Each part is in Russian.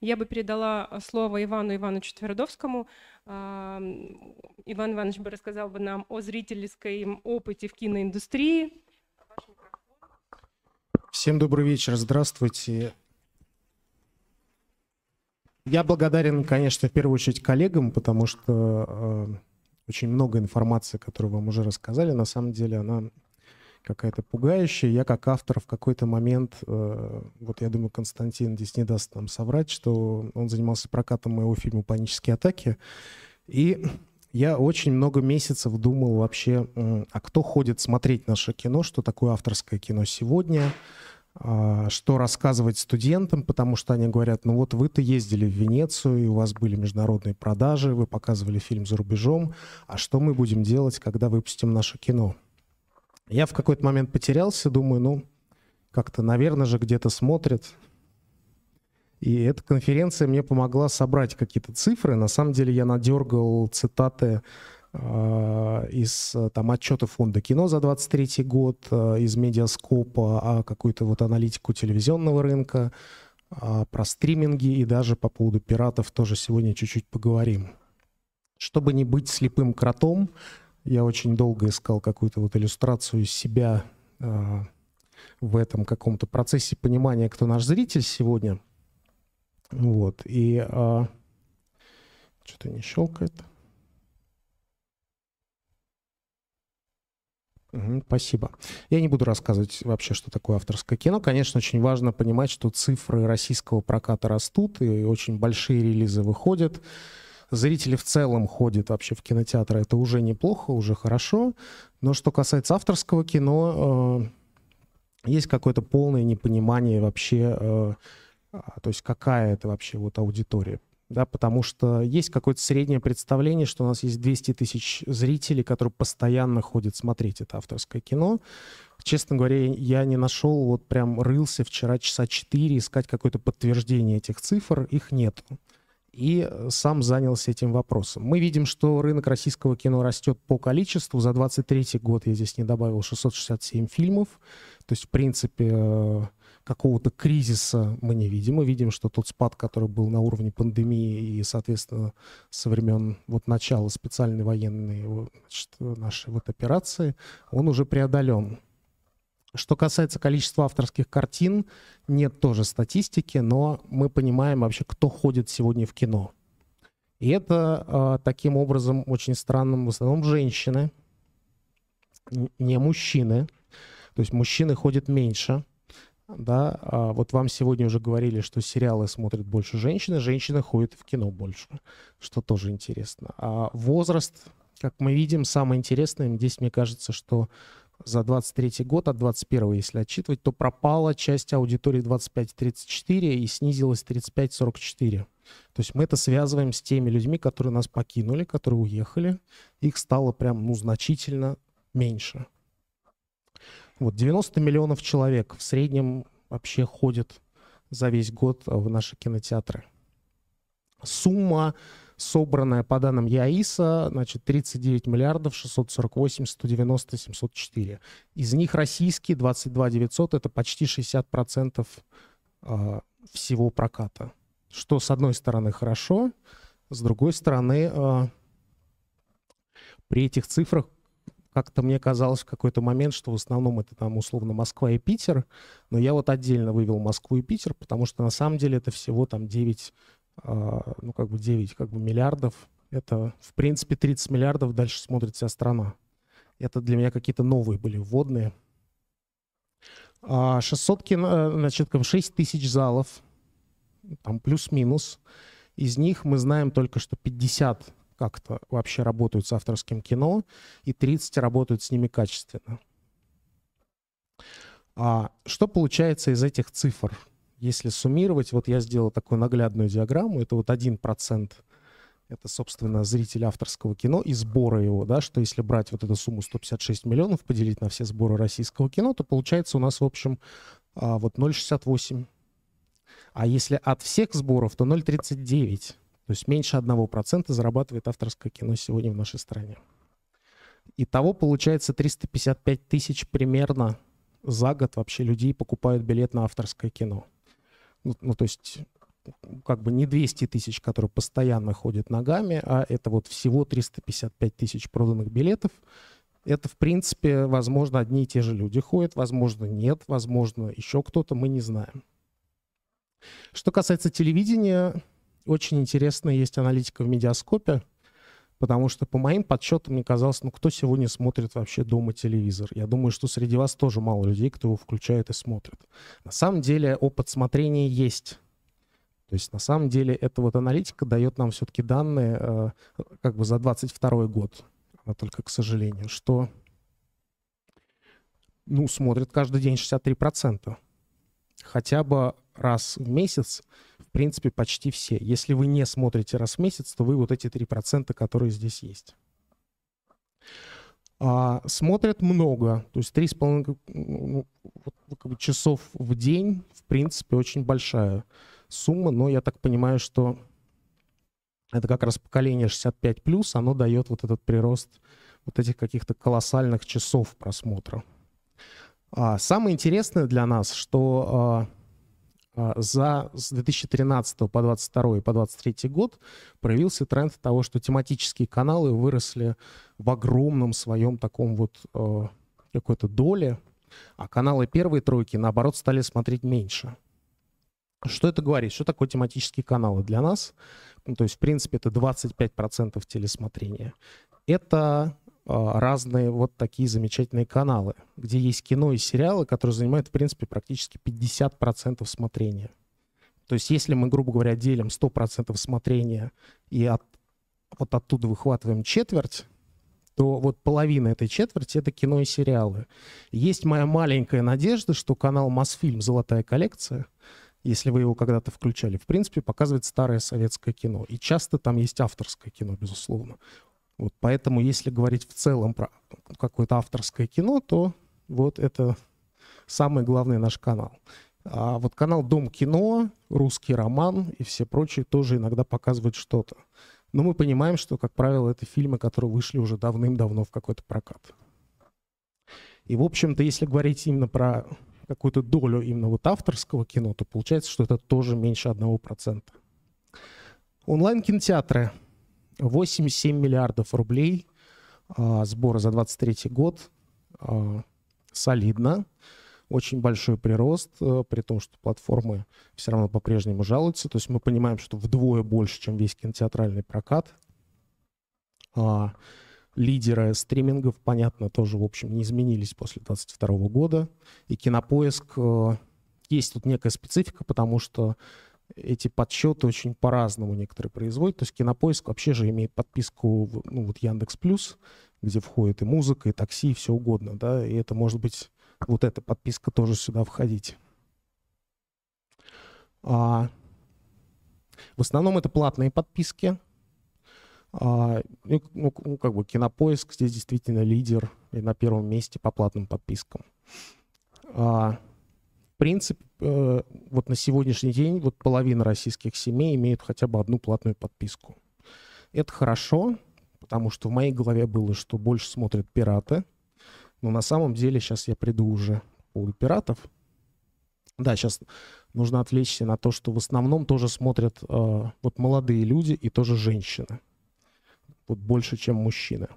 Я бы передала а, слово Ивану Ивановичу Твердовскому. А, Иван Иванович бы рассказал бы нам о зрительском опыте в киноиндустрии. Всем добрый вечер, здравствуйте. Я благодарен, конечно, в первую очередь коллегам, потому что э, очень много информации, которую вам уже рассказали, на самом деле она какая-то пугающая. Я как автор в какой-то момент, э, вот я думаю, Константин здесь не даст нам соврать, что он занимался прокатом моего фильма «Панические атаки». И я очень много месяцев думал вообще, а кто ходит смотреть наше кино, что такое авторское кино сегодня, а, что рассказывать студентам, потому что они говорят, ну вот вы-то ездили в Венецию, и у вас были международные продажи, вы показывали фильм за рубежом, а что мы будем делать, когда выпустим наше кино? Я в какой-то момент потерялся, думаю, ну, как-то, наверное же, где-то смотрят. И эта конференция мне помогла собрать какие-то цифры. На самом деле я надергал цитаты э, из э, там, отчета фонда кино за 23 год, э, из медиаскопа, а какую-то вот аналитику телевизионного рынка, про стриминги и даже по поводу пиратов тоже сегодня чуть-чуть поговорим. Чтобы не быть слепым кротом, я очень долго искал какую-то вот иллюстрацию себя э, в этом каком-то процессе понимания, кто наш зритель сегодня. Вот. И э, что-то не щелкает. Спасибо. Я не буду рассказывать вообще, что такое авторское кино. Конечно, очень важно понимать, что цифры российского проката растут, и очень большие релизы выходят зрители в целом ходят вообще в кинотеатры, это уже неплохо, уже хорошо. Но что касается авторского кино, э, есть какое-то полное непонимание вообще, э, а, то есть какая это вообще вот аудитория. Да, потому что есть какое-то среднее представление, что у нас есть 200 тысяч зрителей, которые постоянно ходят смотреть это авторское кино. Честно говоря, я не нашел, вот прям рылся вчера часа 4 искать какое-то подтверждение этих цифр, их нету и э, сам занялся этим вопросом. Мы видим, что рынок российского кино растет по количеству. За 23 год я здесь не добавил 667 фильмов. То есть, в принципе, э, какого-то кризиса мы не видим. Мы видим, что тот спад, который был на уровне пандемии и, соответственно, со времен вот начала специальной военной значит, нашей вот операции, он уже преодолен. Что касается количества авторских картин, нет тоже статистики, но мы понимаем вообще, кто ходит сегодня в кино. И это а, таким образом очень странным, в основном женщины, не мужчины. То есть мужчины ходят меньше. Да, а вот вам сегодня уже говорили, что сериалы смотрят больше женщины, женщины ходят в кино больше, что тоже интересно. А возраст, как мы видим, самое интересное, здесь мне кажется, что за 23 год, от а 21 если отчитывать, то пропала часть аудитории 25-34 и снизилась 35-44. То есть мы это связываем с теми людьми, которые нас покинули, которые уехали. Их стало прям ну, значительно меньше. Вот 90 миллионов человек в среднем вообще ходят за весь год в наши кинотеатры. Сумма собранная по данным ЯИСа, значит, 39 миллиардов 648 190 704. Из них российские 22 900, это почти 60 процентов а, всего проката. Что, с одной стороны, хорошо, с другой стороны, а, при этих цифрах как-то мне казалось в какой-то момент, что в основном это там условно Москва и Питер, но я вот отдельно вывел Москву и Питер, потому что на самом деле это всего там 9 а, ну, как бы 9 как бы, миллиардов. Это, в принципе, 30 миллиардов дальше смотрит вся страна. Это для меня какие-то новые были вводные. 600 а, кино, э, значит, 6 тысяч залов, там плюс-минус. Из них мы знаем только, что 50 как-то вообще работают с авторским кино, и 30 работают с ними качественно. А что получается из этих цифр? Если суммировать, вот я сделал такую наглядную диаграмму, это вот 1%, это, собственно, зритель авторского кино и сбора его, да, что если брать вот эту сумму 156 миллионов, поделить на все сборы российского кино, то получается у нас, в общем, а, вот 0,68. А если от всех сборов, то 0,39. То есть меньше 1% зарабатывает авторское кино сегодня в нашей стране. Итого получается 355 тысяч примерно за год вообще людей покупают билет на авторское кино. Ну, ну, то есть как бы не 200 тысяч, которые постоянно ходят ногами, а это вот всего 355 тысяч проданных билетов. Это, в принципе, возможно, одни и те же люди ходят, возможно, нет, возможно, еще кто-то, мы не знаем. Что касается телевидения, очень интересная есть аналитика в медиаскопе – потому что по моим подсчетам мне казалось, ну кто сегодня смотрит вообще дома телевизор? Я думаю, что среди вас тоже мало людей, кто его включает и смотрит. На самом деле опыт смотрения есть. То есть на самом деле эта вот аналитика дает нам все-таки данные э, как бы за 22 год, а только, к сожалению, что ну, смотрит каждый день 63%. Хотя бы раз в месяц принципе, почти все. Если вы не смотрите раз в месяц, то вы вот эти 3%, которые здесь есть. А, смотрят много, то есть 3,5 ну, как бы часов в день, в принципе, очень большая сумма, но я так понимаю, что это как раз поколение 65+, оно дает вот этот прирост вот этих каких-то колоссальных часов просмотра. А, самое интересное для нас, что а, а, за с 2013 по 2022 по 2023 год проявился тренд того, что тематические каналы выросли в огромном своем таком вот э, какой-то доле, а каналы первой тройки, наоборот, стали смотреть меньше. Что это говорит? Что такое тематические каналы для нас? Ну, то есть, в принципе, это 25% телесмотрения. Это а, разные вот такие замечательные каналы, где есть кино и сериалы, которые занимают, в принципе, практически 50% смотрения. То есть если мы, грубо говоря, делим 100% смотрения и от, вот оттуда выхватываем четверть, то вот половина этой четверти — это кино и сериалы. Есть моя маленькая надежда, что канал «Мосфильм. Золотая коллекция» если вы его когда-то включали, в принципе, показывает старое советское кино. И часто там есть авторское кино, безусловно. Вот поэтому, если говорить в целом про какое-то авторское кино, то вот это самый главный наш канал. А вот канал Дом кино, русский роман и все прочие тоже иногда показывают что-то. Но мы понимаем, что, как правило, это фильмы, которые вышли уже давным-давно в какой-то прокат. И, в общем-то, если говорить именно про какую-то долю именно вот авторского кино, то получается, что это тоже меньше 1%. Онлайн-кинотеатры – 8-7 миллиардов рублей а, сбора за 23 год. А, солидно. Очень большой прирост, э, при том, что платформы все равно по-прежнему жалуются. То есть мы понимаем, что вдвое больше, чем весь кинотеатральный прокат. А, лидеры стримингов, понятно, тоже, в общем, не изменились после 2022 года. И Кинопоиск... Э, есть тут некая специфика, потому что эти подсчеты очень по-разному некоторые производят. То есть Кинопоиск вообще же имеет подписку, ну вот Яндекс Плюс, где входит и музыка, и такси, и все угодно, да, и это может быть, вот эта подписка тоже сюда входить. А, в основном это платные подписки. А, ну, ну, ну как бы Кинопоиск здесь действительно лидер и на первом месте по платным подпискам. А, принципе, э, вот на сегодняшний день вот половина российских семей имеют хотя бы одну платную подписку. Это хорошо, потому что в моей голове было, что больше смотрят пираты, но на самом деле сейчас я приду уже у пиратов. Да, сейчас нужно отвлечься на то, что в основном тоже смотрят э, вот молодые люди и тоже женщины. Вот больше, чем мужчины.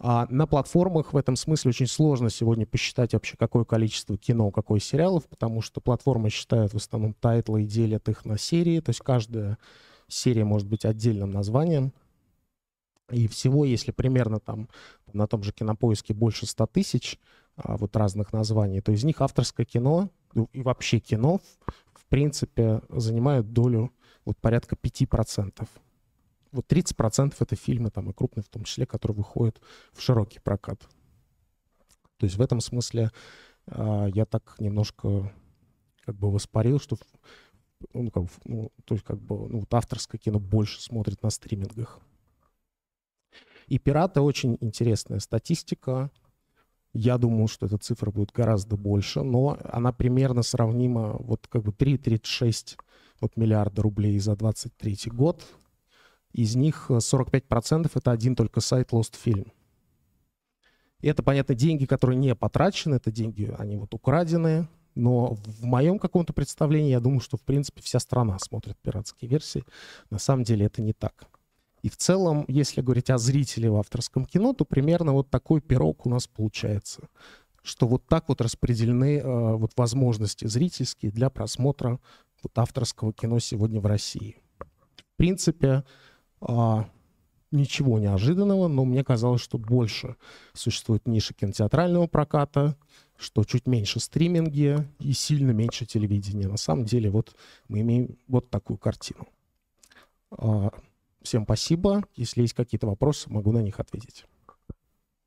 А на платформах в этом смысле очень сложно сегодня посчитать вообще, какое количество кино, какое сериалов, потому что платформы считают в основном тайтлы и делят их на серии, то есть каждая серия может быть отдельным названием. И всего, если примерно там на том же кинопоиске больше 100 тысяч а, вот разных названий, то из них авторское кино ну и вообще кино в принципе занимают долю вот порядка 5% вот 30% это фильмы там и крупные в том числе, которые выходят в широкий прокат. То есть в этом смысле э, я так немножко как бы воспарил, что ну, как, ну, то есть как бы ну, вот авторское кино больше смотрит на стримингах. И «Пираты» очень интересная статистика. Я думал, что эта цифра будет гораздо больше, но она примерно сравнима, вот как бы 3,36 вот, миллиарда рублей за 23 год — из них 45% э, это один только сайт Lost Film. И это, понятно, деньги, которые не потрачены, это деньги, они вот украденные. Но в моем каком-то представлении я думаю, что, в принципе, вся страна смотрит пиратские версии. На самом деле это не так. И в целом, если говорить о зрителе в авторском кино, то примерно вот такой пирог у нас получается. Что вот так вот распределены э, вот возможности зрительские для просмотра вот авторского кино сегодня в России. В принципе, а, ничего неожиданного, но мне казалось, что больше существует ниши кинотеатрального проката, что чуть меньше стриминги и сильно меньше телевидения. На самом деле вот мы имеем вот такую картину. А, всем спасибо. Если есть какие-то вопросы, могу на них ответить.